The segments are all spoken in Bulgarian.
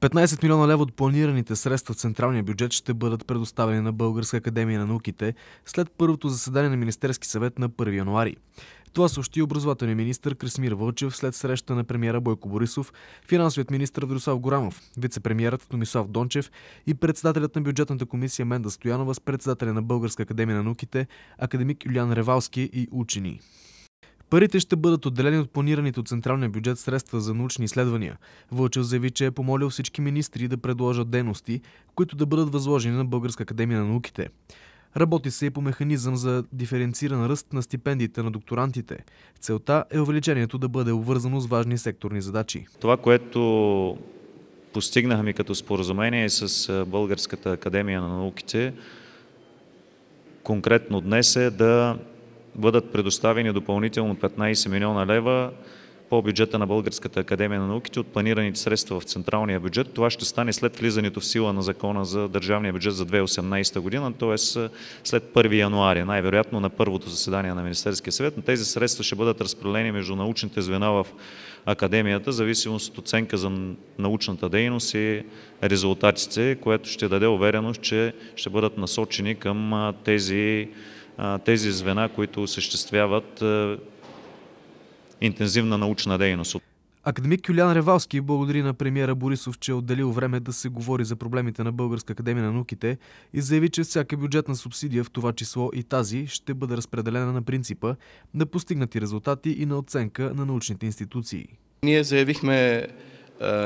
15 милиона лева от планираните средства в централния бюджет ще бъдат предоставени на Българска академия на науките след първото заседание на Министерски съвет на 1 януари. Това съобщи образователният министр Кресмир Вълчев след среща на премиера Бойко Борисов, финансовият министр Вирослав Горамов, вице Томислав Дончев и председателят на бюджетната комисия Менда Стоянова с председателя на Българска академия на науките, академик Юлиан Ревалски и учени. Парите ще бъдат отделени от планираните от централния бюджет средства за научни изследвания. Вълчев заяви, че е помолил всички министри да предложат дейности, които да бъдат възложени на Българска академия на науките. Работи се и по механизъм за диференциран ръст на стипендиите на докторантите. Целта е увеличението да бъде обвързано с важни секторни задачи. Това, което постигнахме като споразумение с Българската академия на науките, конкретно днес е да бъдат предоставени допълнително 15 милиона лева по бюджета на Българската академия на науките от планираните средства в централния бюджет. Това ще стане след влизането в сила на закона за държавния бюджет за 2018 година, т.е. след 1 януаря, най-вероятно на първото заседание на Министерския съвет. Но тези средства ще бъдат разпределени между научните звена в академията, зависимост от оценка за научната дейност и резултатите, което ще даде увереност, че ще бъдат насочени към тези тези звена, които осъществяват интензивна научна дейност. Академик Юлиан Ревалски благодари на премиера Борисов, че е отделил време да се говори за проблемите на Българска академия на науките и заяви, че всяка бюджетна субсидия, в това число и тази, ще бъде разпределена на принципа на постигнати резултати и на оценка на научните институции. Ние заявихме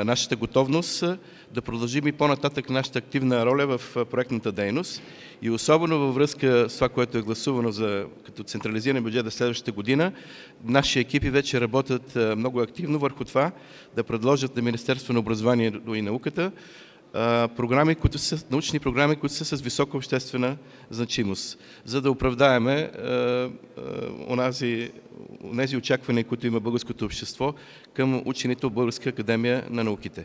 нашата готовност да продължим и по-нататък нашата активна роля в проектната дейност и особено във връзка с това, което е гласувано за, като централизиран бюджет за следващата година, наши екипи вече работят много активно върху това да предложат на Министерство на образованието и науката програми, които са, научни програми, които са с висока обществена значимост, за да оправдаеме е, е, онази тези очаквания, които има българското общество към учените от Българска академия на науките.